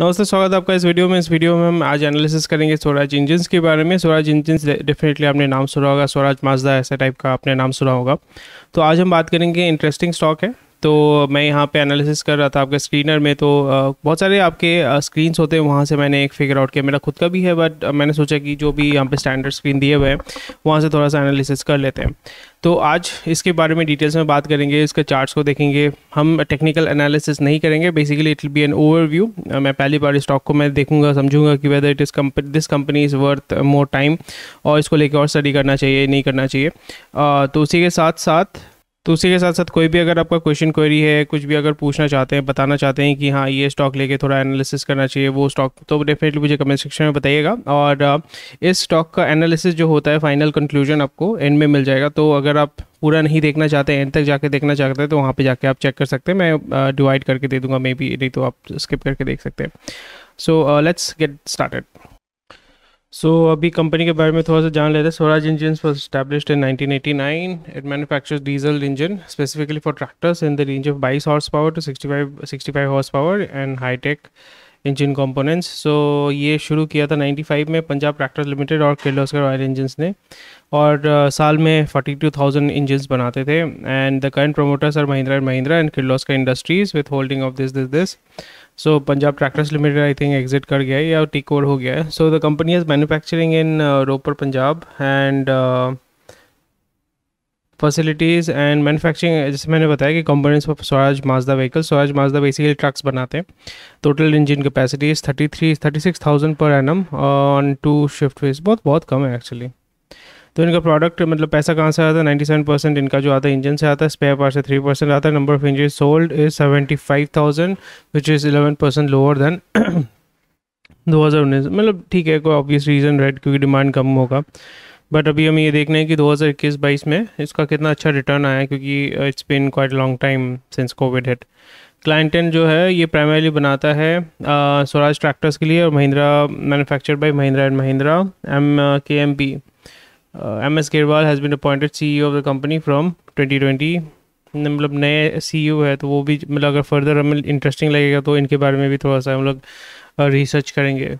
नमस्ते स्वागत आपका इस वीडियो में इस वीडियो में हम आज एनालिसिस करेंगे स्वराज इंजन्स के बारे में स्वराज इंजन्स डेफिनेटली आपने नाम सुना होगा स्वराज माजदा ऐसे टाइप का आपने नाम सुना होगा तो आज हम बात करेंगे इंटरेस्टिंग स्टॉक है तो मैं यहाँ पे एनालिसिस कर रहा था आपके स्क्रीनर में तो बहुत सारे आपके स्क्रीन्स होते हैं वहाँ से मैंने एक फिगर आउट किया मेरा खुद का भी है बट मैंने सोचा कि जो भी यहाँ पे स्टैंडर्ड स्क्रीन दिए हुए हैं वहाँ से थोड़ा सा एनालिसिस कर लेते हैं तो आज इसके बारे में डिटेल्स में बात करेंगे इसके चार्ट्स को देखेंगे हम टेक्निकल एनालिसिस नहीं करेंगे basically it will be an overview मैं पहली बार स्टॉक को मैं देखूंगा समझूंगा कि whether it is this company is worth more time और इसको लेकर और स्टडी करना चाहिए नहीं करना चाहिए uh, तो उसी के साथ साथ तो उसी के साथ साथ कोई भी अगर आपका क्वेश्चन क्वेरी है कुछ भी अगर पूछना चाहते हैं बताना चाहते हैं कि हाँ ये स्टॉक लेके थोड़ा एनालिसिस करना चाहिए वो स्टॉक तो डेफिनेटली मुझे कमेंट सेक्शन में बताइएगा और इस स्टॉक का एनालिसिस जो होता है फाइनल कंक्लूजन आपको एंड में मिल जाएगा तो अगर आप पूरा नहीं देखना चाहते एंड तक जाके देखना चाहते हैं तो वहाँ पर जाके आप चेक कर सकते हैं मैं डिवाइड करके दे दूंगा मे बी नहीं तो आप स्किप करके देख सकते हैं so let's get started so so, अभी कंपनी के बारे में थोड़ा सा जान लेते हैं Swaraj engine for established in nine it manufacture diesel engine specifically for tractors in the range of बाईस horse power to sixty five sixty five horse power and high tech engine components so ये शुरू किया था five में Punjab tractor limited और Kirloskar oil engines ने और uh, साल में फोर्टी टू थाउजेंड इंजन्स बनाते थे and the current promoters are Mahindra and Mahindra and Kirloskar industries with holding of this this this so Punjab tractors limited I think exit कर गया है या टेक ओवर हो गया है so the company is manufacturing in Ropar Punjab and facilities and manufacturing जैसे मैंने बताया कि companies of Swaraj Mazda vehicle Swaraj Mazda basically trucks बनाते हैं total engine capacity is thirty three thirty six thousand per annum on two shift वेज बहुत बहुत कम है एक्चुअली तो इनका प्रोडक्ट मतलब पैसा कहाँ से आता है नाइन्टी सेवन परसेंट इनका जो आता है इंजन से आता है स्पेयर पार्ट से थ्री परसेंट आता है number of engine sold is seventy five thousand which is eleven percent lower than दो हज़ार उन्नीस मतलब ठीक है कोई ऑब्वियस रीज़न रेड क्योंकि डिमांड कम होगा बट अभी हम ये देखने हैं कि दो हज़ार इक्कीस बाईस में इसका कितना अच्छा रिटर्न आया क्योंकि it's been quite long time since covid hit क्लाइंटन जो है ये प्राइमरली बनाता है uh, स्वराज ट्रैक्टर्स के लिए और Mahindra manufacture by Mahindra and Mahindra M K M P M S uh, MS Kirwal has been appointed of the company from twenty twenty मतलब नए सी ई ओ है तो वो भी मतलब अगर फर्दर हमें इंटरेस्टिंग लगेगा तो इनके बारे में भी थोड़ा सा हम लोग रिसर्च uh, करेंगे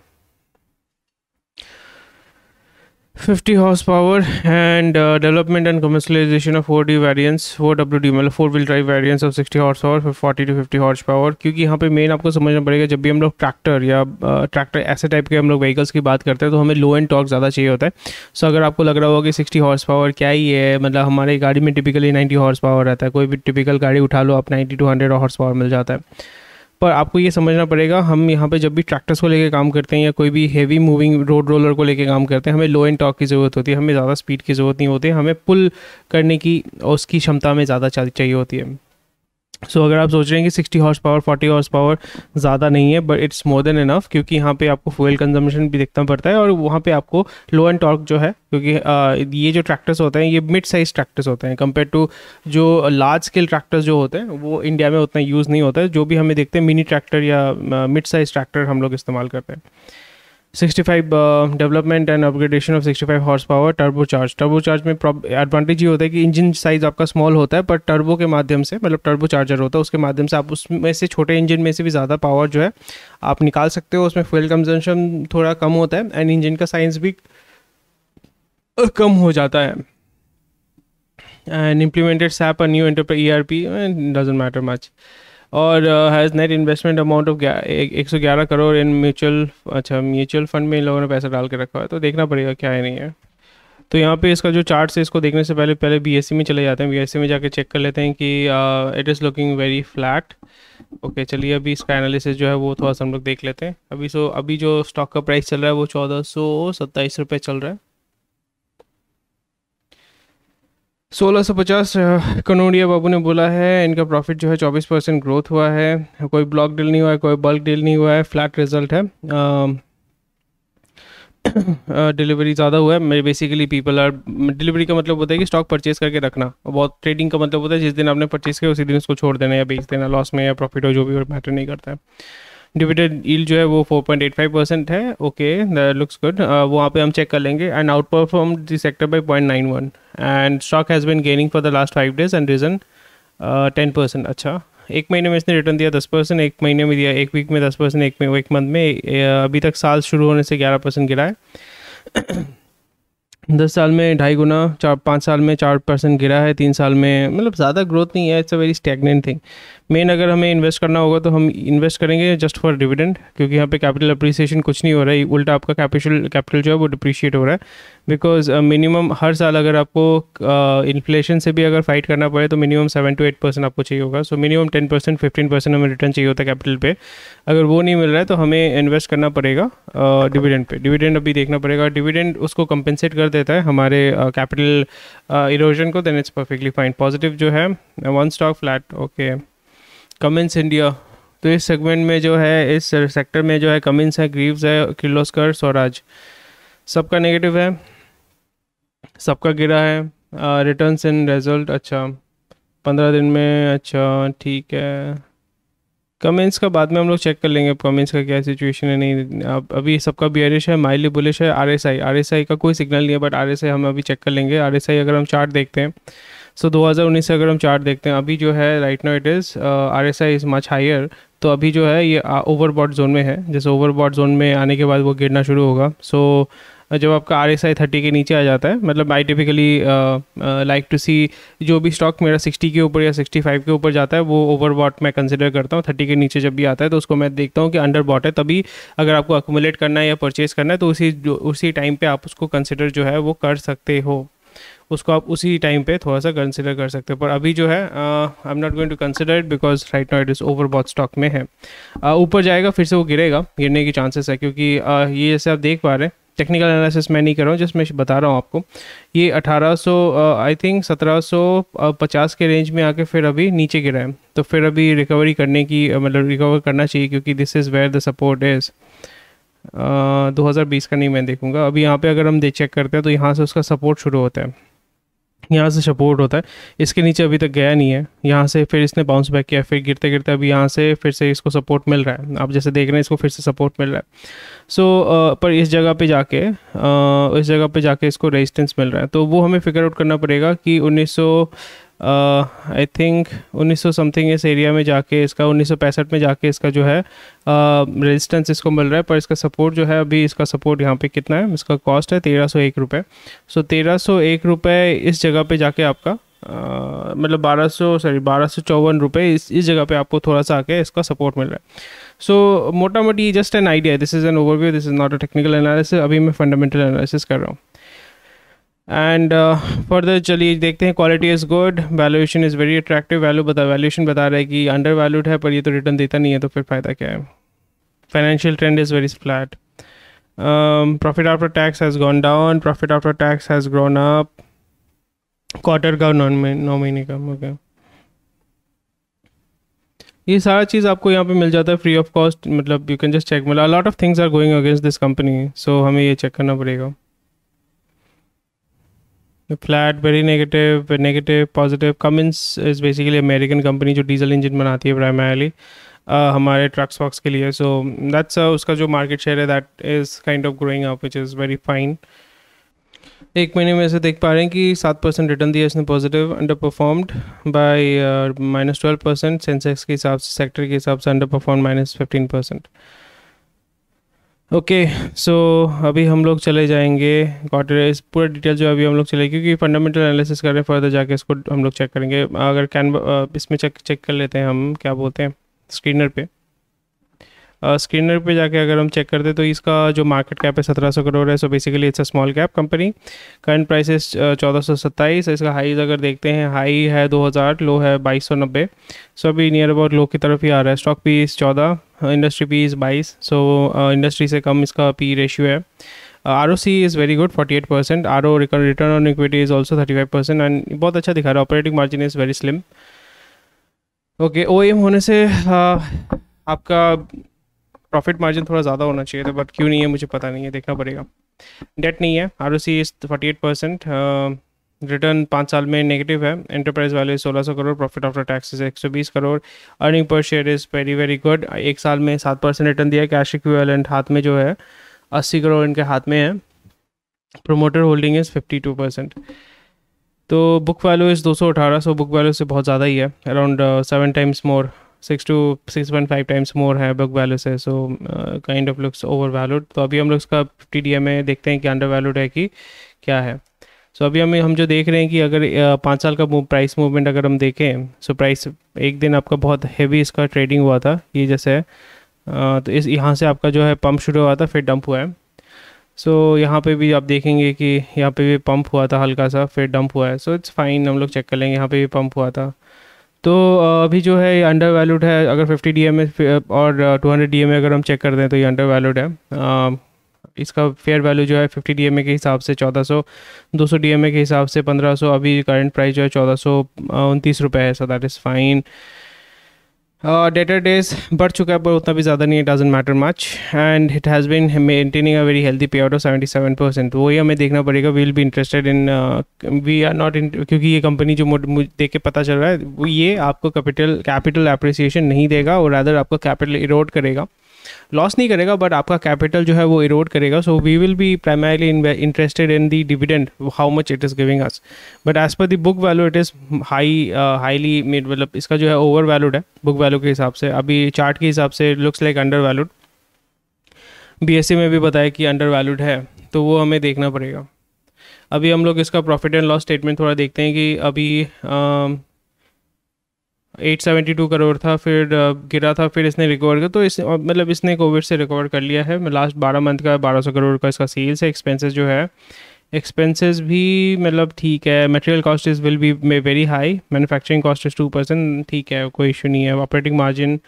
50 horsepower and uh, development and commercialization of 4D variants 4WD मतलब four wheel drive variants of 60 horse power फिर 40 टू 50 हॉर्स पावर क्योंकि यहाँ पे मेन आपको समझना पड़ेगा जब भी हम लोग ट्रैक्टर या ट्रैक्टर uh, ऐसे टाइप के हम लोग व्हीकल्स की बात करते हैं तो हमें लो एंड टॉर्क ज़्यादा चाहिए होता है सो so, अगर आपको लग रहा होगा कि 60 हॉर्स पावर क्या ही है मतलब हमारी गाड़ी में टिपिकली 90 हॉर्स पावर रहता है कोई भी टिपिकल गाड़ी उठा लो आप 90 टू हंड्रेड हॉर्स पावर मिल जाता है पर आपको ये समझना पड़ेगा हम यहाँ पे जब भी ट्रैक्टर्स को लेके काम करते हैं या कोई भी हेवी मूविंग रोड रोलर को लेके काम करते हैं हमें लो एंड टॉक की ज़रूरत होती है हमें ज़्यादा स्पीड की ज़रूरत नहीं होती हमें पुल करने की और उसकी क्षमता में ज़्यादा चाहिए होती है सो so, अगर आप सोच रहे हैं कि 60 हॉर्स पावर 40 हॉर्स पावर ज़्यादा नहीं है but it's more than enough क्योंकि यहाँ पे आपको फ्यूल कंजम्पशन भी देखना पड़ता है और वहाँ पे आपको लो एंड टॉर्क जो है क्योंकि आ, ये जो ट्रैक्टर्स होते हैं ये मिड साइज ट्रैक्टर्स होते हैं कंपेयर टू जो लार्ज स्केल ट्रैक्टर्स जो होते हैं वो इंडिया में उतना यूज़ नहीं होता है जो भी हमें देखते हैं मिनी ट्रैक्टर या मिड साइज़ ट्रैक्टर हम लोग इस्तेमाल करते हैं sixty five development and upgradation of sixty five horse power turbo charge turbo charge में एडवांटेज ये होता है कि इंजन साइज आपका स्मॉल होता है पर टर्बो के माध्यम से मतलब टर्बो चार्जर होता है उसके माध्यम से आप उसमें से छोटे इंजन में से भी ज़्यादा पावर जो है आप निकाल सकते हो उसमें फ्यूल कंजम्पशन थोड़ा कम होता है एंड इंजन का साइंस भी कम हो जाता है and implemented SAP a new enterprise E R P doesn't matter much और has net investment amount of एक सौ ग्यारह करोड़ इन म्यूचुअल अच्छा म्यूचुअल फंड में इन लोगों ने पैसा डाल के रखा है तो देखना पड़ेगा क्या है नहीं है तो यहाँ पे इसका जो चार्ट है इसको देखने से पहले पहले बी e में चले जाते हैं बी e में जाके चेक कर लेते हैं कि it is looking very flat okay चलिए अभी इसका एनालिसिस जो है वो थोड़ा सा हम लोग देख लेते हैं अभी सो अभी जो स्टॉक का प्राइस चल रहा है वो चौदह सौ सत्ताईस रुपये चल रहा है सोलह सौ पचास कनोडिया बाबू ने बोला है इनका प्रॉफिट जो है चौबीस परसेंट ग्रोथ हुआ है कोई ब्लॉक डील नहीं हुआ है कोई बल्क डील नहीं हुआ है फ्लैट रिजल्ट है डिलीवरी ज़्यादा हुआ है मेरे बेसिकली पीपल आर डिलीवरी का मतलब होता है कि स्टॉक परचेज करके रखना और बहुत ट्रेडिंग का मतलब होता है जिस दिन आपने परचेज किया उसी दिन उसको छोड़ देना या बेच देना लॉस में या प्रॉफिट हो जो भी मैटर नहीं करता है डिविडेंड ईल जो है वो 4.85 परसेंट है ओके लुक्स गुड वहाँ पे हम चेक कर लेंगे and outperform the sector by point nine one and stock has been gaining for the last five days and risen ten percent अच्छा एक महीने में इसने रिटर्न दिया दस परसेंट एक महीने में दिया एक वीक में दस परसेंट एक, एक मंथ में uh, अभी तक साल शुरू होने से ग्यारह परसेंट गिरा है दस साल में ढाई गुना चार पाँच साल में चार परसेंट गिरा है तीन साल में मतलब ज़्यादा ग्रोथ नहीं है it's a very stagnant thing man अगर हमें इन्वेस्ट करना होगा तो हम इन्वेस्ट करेंगे जस्ट फॉर डिविडेंड क्योंकि यहाँ पे कैपिटल अप्रिसिएशन कुछ नहीं हो रहा है उल्टा आपका कैपिटल कैपिटल जो है वो डिप्रिशिएट हो रहा है बिकॉज मिनिमम uh, हर साल अगर आपको इन्फ्लेशन uh, से भी अगर फाइट करना पड़े तो minimum seven to eight percent आपको चाहिए होगा so minimum ten percent fifteen percent हमें रिटर्न चाहिए होता है कैपिटल पे अगर वो नहीं मिल रहा है तो हमें इन्वेस्ट करना पड़ेगा डिविडेंड uh, पे डिविडेंड अभी देखना पड़ेगा डिविडेंड उसको कंपेंसेट कर देता है हमारे कैपिटल इरोजन को then it's perfectly fine positive जो है one stock flat okay Cummins India तो इस सेगमेंट में जो है इस सेक्टर में जो है कमिंस है ग्रीव्स है किर्लोस्कर स्वराज सबका नेगेटिव है सबका गिरा है रिटर्न्स इन रिजल्ट अच्छा पंद्रह दिन में अच्छा ठीक है कमेंट्स का बाद में हम लोग चेक कर लेंगे कमेंट्स का क्या सिचुएशन है नहीं अब अभी सबका बियरिश है माइली बुलिश है R R S I S I का कोई सिग्नल नहीं है बट आर एस आई हम अभी चेक कर लेंगे आर एस आई अगर हम चार्ट देखते हैं सो दो हज़ार उन्नीस से अगर हम चार्ट देखते हैं अभी जो है right now it is R S I is much higher तो अभी जो है ये ओवरबॉट uh, जोन में है जैसे ओवरबॉड जोन में आने के बाद वो गिरना शुरू होगा सो so, जब आपका आर एस आई थर्टी के नीचे आ जाता है मतलब I typically like to see जो भी स्टॉक मेरा सिक्सटी के ऊपर या सिक्सटी फाइव के ऊपर जाता है वो ओवर बॉट मैं कंसिडर करता हूँ थर्टी के नीचे जब भी आता है तो उसको मैं देखता हूँ कि अंडर बॉट है तभी अगर आपको अकोमोलेट करना है या परचेज करना है तो उसी उसी टाइम पर आप उसको कंसिडर जो है वो कर सकते हो उसको आप उसी टाइम पे थोड़ा सा कंसिडर कर सकते हो पर अभी जो है I am not going to consider it because right now it is overbought stock में है uh, ऊपर uh, जाएगा फिर से वो गिरेगा गिरने की चांसेस है क्योंकि uh, ये जैसे आप देख पा रहे हैं टेक्निकल एनालिसिस मैं नहीं कर रहा हूँ जस्ट मैं बता रहा हूँ आपको ये 1800 आई थिंक 1750 के रेंज में आके फिर अभी नीचे गिरा है तो फिर अभी रिकवरी करने की मतलब रिकवर करना चाहिए क्योंकि this is where the support is दो हज़ार बीस का नहीं मैं देखूँगा अभी यहाँ पे अगर हम दे चेक करते हैं तो यहाँ से उसका सपोर्ट शुरू होता है यहाँ से सपोर्ट होता है इसके नीचे अभी तक गया नहीं है यहाँ से फिर इसने बाउंस बैक किया फिर गिरते गिरते अभी यहाँ से फिर से इसको सपोर्ट मिल रहा है आप जैसे देख रहे हैं इसको फिर से सपोर्ट मिल रहा है सो so, uh, पर इस जगह पे जाके uh, इस जगह पे जाके इसको रेजिस्टेंस मिल रहा है तो वो हमें फिगर आउट करना पड़ेगा कि उन्नीस आई थिंक 1900 समथिंग इस एरिया में जाके इसका उन्नीस में जाके इसका जो है रेजिस्टेंस uh, इसको मिल रहा है पर इसका सपोर्ट जो है अभी इसका सपोर्ट यहाँ पे कितना है इसका कॉस्ट है तेरह सौ एक रुपये सो तेरह सौ एक रुपये इस जगह पे जाके आपका Uh, मतलब बारह सौ सॉरी बारह सौ चौवन रुपये इस इस जगह पे आपको थोड़ा सा आके इसका सपोर्ट मिल रहा है सो मोटा मोटी just an idea this is an overview this is not a technical analysis अभी मैं फंडामेंटल एनालिसिस कर रहा हूँ एंड फर्दर uh, चलिए देखते हैं quality is good valuation is very attractive value बता वैल्यूएशन बता रहा है कि अंडर वैल्यूड है पर ये तो रिटर्न देता नहीं है तो फिर फ़ायदा क्या है financial trend is very flat profit after tax has gone down profit after tax has grown up quarter का नॉन नौ महीने का ओके ये सारा चीज़ आपको यहाँ पे मिल जाता है फ्री ऑफ कॉस्ट मतलब यू कैन जस्ट चेक मतलब lot of things are going against this company so हमें ये चेक करना पड़ेगा flat very negative negative positive Cummins is basically American company जो डीजल इंजन बनाती है प्राइमरली Uh, हमारे ट्रक्स वॉक्स के लिए सो दैट्स उसका जो मार्केट शेयर है that is kind of growing up which is very fine एक महीने में से देख पा रहे हैं कि सात परसेंट रिटर्न दिया इसने positive underperformed by minus twelve percent Sensex के हिसाब से सेक्टर के हिसाब से underperform minus fifteen percent okay so अभी हम लोग चले जाएंगे इस पूरा डिटेल जो अभी हम लोग चले क्योंकि फंडामेंटल एनालिसिस कर रहे हैं फर्दर जाके इसको हम लोग चेक करेंगे अगर कैन इसमें चेक चेक कर लेते हैं हम क्या बोलते हैं स्क्रीनर पे स्क्रीनर पे जाके अगर हम चेक करते तो इसका जो मार्केट कैप है सत्रह सौ करोड़ है so basically it's a small cap company current prices चौदह सौ सत्ताईस इसका हाईज अगर देखते हैं हाई है दो हज़ार लो है बाईस सौ नब्बे सो अभी नियर अबाउट लो की तरफ ही आ रहा है स्टॉक पीस चौदह इंडस्ट्री पीस बाईस सो इंडस्ट्री से कम इसका पी रेशियो है R O C is very good forty eight percent R O return on equity is also thirty five percent and बहुत अच्छा दिखा रहा है operating margin is very slim okay O M होने से आ, आपका प्रॉफिट मार्जिन थोड़ा ज़्यादा होना चाहिए था बट क्यों नहीं है मुझे पता नहीं है देखना पड़ेगा डेट नहीं है R O C is forty eight percent return पाँच साल में नेगेटिव है एंटरप्राइज वैल्यू सोलह सौ crore profit after tax is एक सौ बीस crore earning per share is very very good एक साल में सात परसेंट रिटर्न दिया कैश इक्विवेलेंट हाथ में जो है अस्सी करोड़ इनके हाथ में है promoter holding is fifty two percent तो बुक वैल्यू इज़ दो सौ अठारह सौ बुक वैल्यू से बहुत ज़्यादा ही है around seven times more six to six point five times more है बुक वैल्यू से so kind of looks overvalued तो अभी हम लोग इसका फिफ्टी डी एम देखते हैं कि अंडर वैल्यूड है कि क्या है सो so, अभी हम हम जो देख रहे हैं कि अगर uh, पाँच साल का प्राइस मूवमेंट अगर हम देखें सो so प्राइस एक दिन आपका बहुत हैवी इसका ट्रेडिंग हुआ था ये जैसे uh, तो इस यहाँ से आपका जो है पंप शुरू हुआ था फिर डंप हुआ है सो so, यहाँ पे भी आप देखेंगे कि यहाँ पे भी पंप हुआ था हल्का सा फिर डंप हुआ है सो इट्स फाइन हम लोग चेक कर लेंगे यहाँ पे भी पंप हुआ था तो अभी जो है ये अंडर वैल्यूड है अगर 50 डी एम और 200 डी एम अगर हम चेक कर दें तो ये अंडर वैल्यूड है इसका फेयर वैल्यू जो है 50 डी के हिसाब से 1400 200 डी के हिसाब से 1500 अभी करंट प्राइस जो है चौदह सौ उनतीस रुपये है so that is fine debtor uh, days बढ़ चुका है पर उतना भी ज़्यादा नहीं है doesn't matter much and it has been maintaining a very healthy pay out of seventy seven percent वही हमें देखना पड़ेगा we'll be interested in we are not in क्योंकि ये कंपनी जो मुझे देख के पता चल रहा है वो ये आपको कैपिटल कैपिटल अप्रिसिएशन नहीं देगा और अदर आपको कैपिटल इरोड करेगा लॉस नहीं करेगा बट आपका कैपिटल जो है वो इरोड करेगा so we will be primarily interested in the dividend how much it is giving us but as per the book value it is high highly made मतलब इसका जो है ओवर वैल्यूड है बुक वैल्यू के हिसाब से अभी चार्ट के हिसाब से looks like undervalued B S C में भी बताया कि अंडर वैल्यूड है तो वो हमें देखना पड़ेगा अभी हम लोग इसका प्रॉफिट एंड लॉस स्टेटमेंट थोड़ा देखते हैं कि अभी आ, 872 करोड़ था फिर गिरा था फिर इसने रिकवर किया तो इस मतलब इसने कोविड से रिकवर कर लिया है लास्ट 12 मंथ का 1200 करोड़ का इसका सेल्स है एक्सपेंसेस जो है एक्सपेंसेस भी मतलब ठीक है material cost is will be may very high manufacturing cost is two percent ठीक है कोई इशू नहीं है operating margin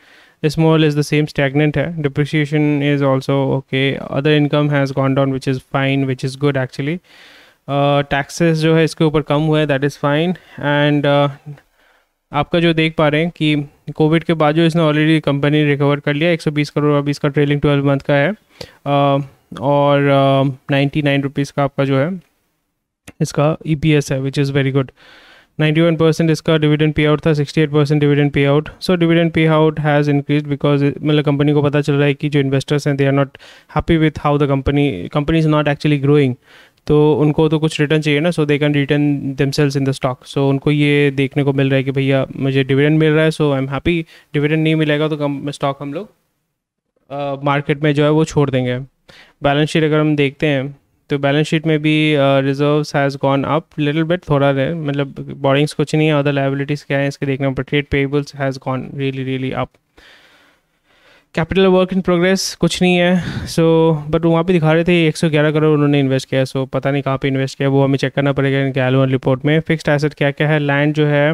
small is the same stagnant है depreciation is also okay other income has gone down which is fine which is good actually taxes जो है इसके ऊपर कम हुआ है दैट इज़ फाइन एंड आपका जो देख पा रहे हैं कि कोविड के बाद जो इसने ऑलरेडी कंपनी रिकवर कर लिया 120 करोड़ अब इसका ट्रेलिंग ट्वेल्व मंथ का है और नाइन्टी नाइन रुपीज़ का आपका जो है इसका ई पी एस है which is very good 91 percent इसका डिविडेंड पे आउट था 68 percent dividend pay out so dividend pay out has increase because मतलब कंपनी को पता चल रहा है कि जो इन्वेस्टर्स हैं they are not happy with how the company company is not actually growing तो उनको तो कुछ रिटर्न चाहिए ना so they can return themselves in the stock so उनको ये देखने को मिल रहा है कि भैया मुझे डिविडेंड मिल रहा है so I am happy dividend नहीं मिलेगा तो कम स्टॉक हम लोग मार्केट uh, में जो है वो छोड़ देंगे बैलेंस शीट अगर हम देखते हैं तो बैलेंस शीट में भी reserve has gone up little bit थोड़ा रहे मतलब बॉडिंग्स कुछ नहीं है अदर लाइबिलिटीज़ क्या है इसके देखने पर trade payables has gone really really up capital work in progress कुछ नहीं है सो so, बट वहाँ पे दिखा रहे थे 111 करोड़ उन्होंने इन्वेस्ट किया सो so, पता नहीं कहाँ पे इन्वेस्ट किया वो हमें चेक करना पड़ेगा इनके एलवन रिपोर्ट में फिक्स्ड एसेट क्या क्या है लैंड जो है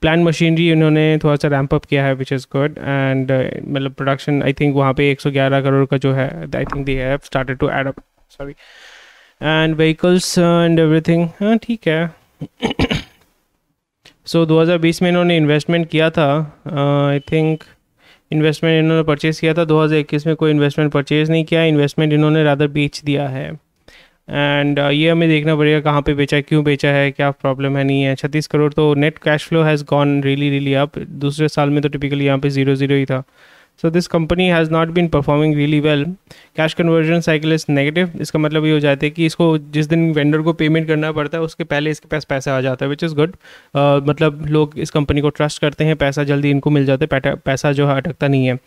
प्लान मशीनरी उन्होंने थोड़ा सा रैंप अप किया है विच इज़ गुड एंड मतलब प्रोडक्शन आई थिंक वहाँ पे 111 करोड़ का जो है I think they have started to add up sorry and vehicles and everything हाँ ठीक है सो so, 2020 में इन्होंने इन्वेस्टमेंट किया था आई uh, थिंक इन्वेस्टमेंट इन्होंने परचेज़ किया था 2021 में कोई इन्वेस्टमेंट परचेज़ नहीं किया इन्वेस्टमेंट इन्होंने ज़्यादा बेच दिया है एंड uh, ये हमें देखना पड़ेगा कहाँ पे बेचा क्यों बेचा है क्या प्रॉब्लम है नहीं है छत्तीस करोड़ तो net cash flow has gone really really up दूसरे साल में तो टिपिकली यहाँ पे जीरो जीरो ही था so this company has not been performing really well cash conversion cycle is negative इसका मतलब ये हो जाता है कि इसको जिस दिन वेंडर को पेमेंट करना पड़ता है उसके पहले इसके पास पैसा आ जाता है विच इज़ गुड मतलब लोग इस कंपनी को ट्रस्ट करते हैं पैसा जल्दी इनको मिल जाता है पैसा जो है अटकता नहीं है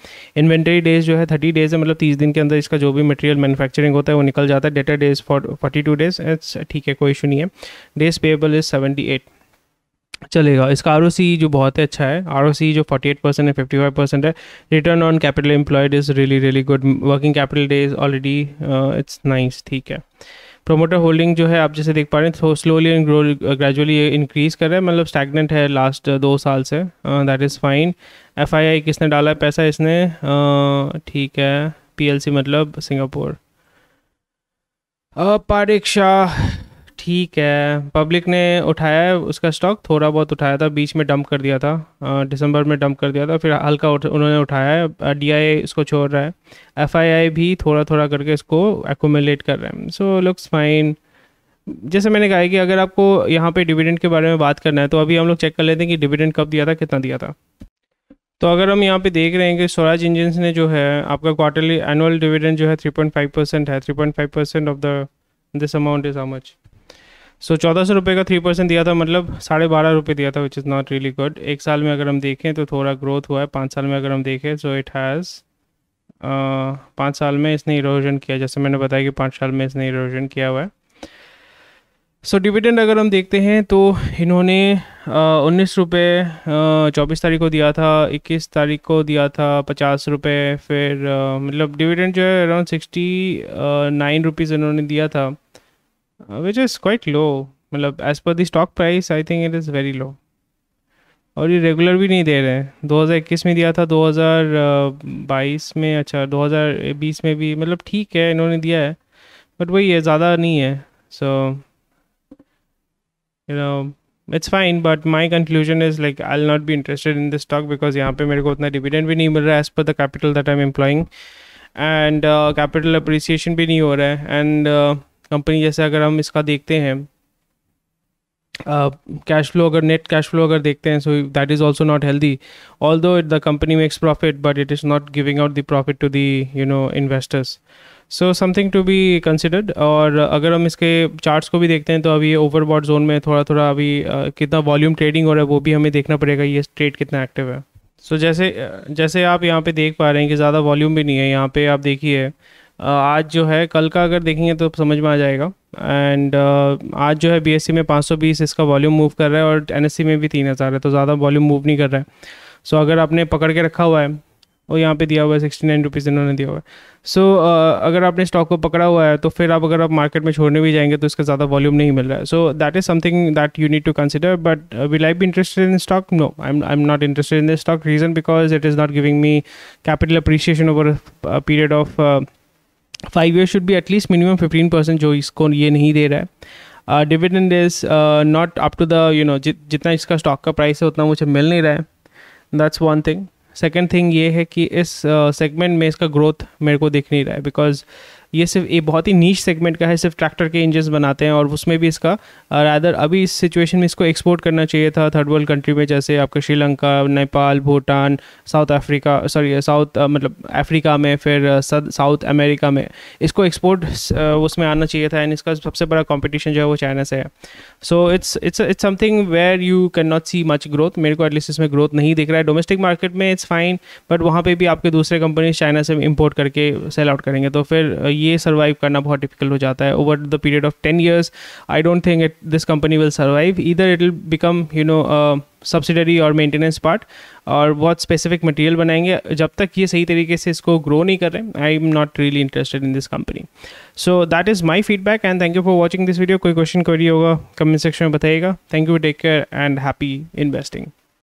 इन्वेंट्री डेज जो है थर्टी डेज है मतलब तीस दिन के अंदर इसका जो भी मटेरियल मैनुफैक्चरिंग होता है वो निकल जाता है debtor days for forty two days ठीक है कोई इशू नहीं है days payable is seventy eight चलेगा इसका आर जो बहुत ही अच्छा है आर जो 48 परसेंट है 55 परसेंट है return on capital employed is really really good working capital day is already it's nice ठीक है प्रोमोटर होल्डिंग जो है आप जैसे देख पा रहे हैं स्लोली एंड ग्रो ग्रेजुअली ये इंक्रीज़ कर रहा है मतलब स्टैगनेंट है लास्ट uh, दो साल say that is fine F किसने डाला है पैसा इसने uh, ठीक uh, है पी मतलब सिंगापुर पारेख शाह ठीक है पब्लिक ने उठाया है उसका स्टॉक थोड़ा बहुत उठाया था बीच में डंप कर दिया था दिसंबर में डंप कर दिया था फिर हल्का उठ, उन्होंने उठाया है डी इसको छोड़ रहा है एफ भी थोड़ा थोड़ा करके इसको एकोमिलेट कर रहे हैं सो लुक्स फाइन जैसे मैंने कहा कि अगर आपको यहाँ पे डिविडेंड के बारे में बात करना है तो अभी हम लोग चेक कर लेते हैं कि डिविडेंड कब दिया था कितना दिया था तो अगर हम यहाँ पे देख रहे हैं कि स्वराज इंजन्स ने जो है आपका क्वार्टरली एनुअल डिविडेंड जो है फाइव परसेंट है five percent of the this amount is how much so चौदह सौ रुपये का थ्री परसेंट दिया था मतलब साढ़े बारह रुपये दिया था which is not really good एक साल में अगर हम देखें तो थोड़ा ग्रोथ हुआ है पाँच साल में अगर हम देखें सो इट हैज़ पाँच साल में इसने इरोजन किया जैसे मैंने बताया कि पाँच साल में इसने इरोजन किया हुआ है सो so, डिविडेंड अगर हम देखते हैं तो इन्होंने uh, उन्नीस रुपये uh, चौबीस तारीख को दिया था इक्कीस तारीख को दिया था पचास रुपये फिर uh, मतलब डिविडेंड जो है अराउंड सिक्सटी नाइन रुपीज़ इन्होंने दिया था विच इज़ क्वाइट लो मतलब as per the stock price I think it is very low और ये रेगुलर भी नहीं दे रहे हैं 2021 में दिया था 2022 uh, में अच्छा 2020 में भी मतलब ठीक है इन्होंने दिया है बट वही है ज़्यादा नहीं है so you know it's fine but my conclusion is like I not be interested in this stock because यहाँ पे मेरे को उतना डिविडेंड भी नहीं मिल रहा है as per the capital that I am employing and capital appreciation भी नहीं हो रहा है एंड कंपनी जैसे अगर हम इसका देखते हैं कैश फ्लो अगर नेट कैश फ्लो अगर देखते हैं so that is also not healthy although it the company makes profit but it is not giving out the profit to the you know investors so something to be considered और अगर हम इसके charts को भी देखते हैं तो अभी ओवरबॉड जोन में थोड़ा थोड़ा अभी uh, कितना वॉल्यूम ट्रेडिंग हो रहा है वो भी हमें देखना पड़ेगा ये ट्रेड कितना एक्टिव है सो so, जैसे जैसे आप यहाँ पे देख पा रहे हैं कि ज़्यादा वॉल्यूम भी नहीं है यहाँ पे आप देखिए आज जो है कल का अगर देखेंगे तो समझ में आ जाएगा एंड आज जो है बीएससी में 520 इसका वॉल्यूम मूव कर रहा है और एनएससी में भी 3000 है तो ज़्यादा वॉल्यूम मूव नहीं कर रहा है सो so, अगर आपने पकड़ के रखा हुआ है और यहाँ पे दिया हुआ है सिक्सटी नाइन रुपीज़ इन्होंने दिया हुआ है सो so, uh, अगर आपने स्टॉक को पकड़ा हुआ है तो फिर आप अगर आप मार्केट में छोड़ने भी जाएंगे तो इसका ज़्यादा वॉल्यूम नहीं मिल रहा है so that is something that you need to consider but will I be interested in stock no I am I am not interested in the stock reason because it is not giving me capital appreciation over period of five year should भी at least minimum fifteen percent जो इसको ये नहीं दे रहा है dividend is not up to the you know जितना इसका स्टॉक का प्राइस है उतना मुझे मिल नहीं रहा है that's one thing second thing ये है कि इस सेगमेंट uh, में इसका ग्रोथ मेरे को दिख नहीं रहा है बिकॉज ये सिर्फ ये बहुत ही नीच सेगमेंट का है सिर्फ ट्रैक्टर के इंजन बनाते हैं और उसमें भी इसका रादर अभी इस सिचुएशन में इसको एक्सपोर्ट करना चाहिए था थर्ड वर्ल्ड कंट्री में जैसे आपका Sri Lanka Nepal Bhutan South Africa sorry South मतलब अफ्रीका में फिर साउथ अमेरिका में इसको एक्सपोर्ट उसमें आना चाहिए था एंड इसका सबसे बड़ा कॉम्पिटिशन जो है वो चाइना से है so it's it's it's something where you can not see much growth मेरे को एटलीस्ट इसमें ग्रोथ नहीं दिख रहा है डोमेस्टिक मार्केट में इट्स फाइन बट वहाँ पर भी आपके दूसरे कंपनीज चाइना से इम्पोर्ट करके सेल आउट करेंगे तो फिर ये सर्वाइव करना बहुत डिफिकल्ट हो जाता है over the period of ten years I don't think it this company will survive इधर it will become you know subsidiary और मेंटेनेंस पार्ट और बहुत स्पेसिफिक मटेरियल बनाएंगे जब तक ये सही तरीके से इसको ग्रो नहीं कर रहे I am not really interested in this company so that is my feedback and thank you for watching this video कोई क्वेश्चन क्वेरी होगा कमेंट सेक्शन में बताइएगा thank you take care and happy investing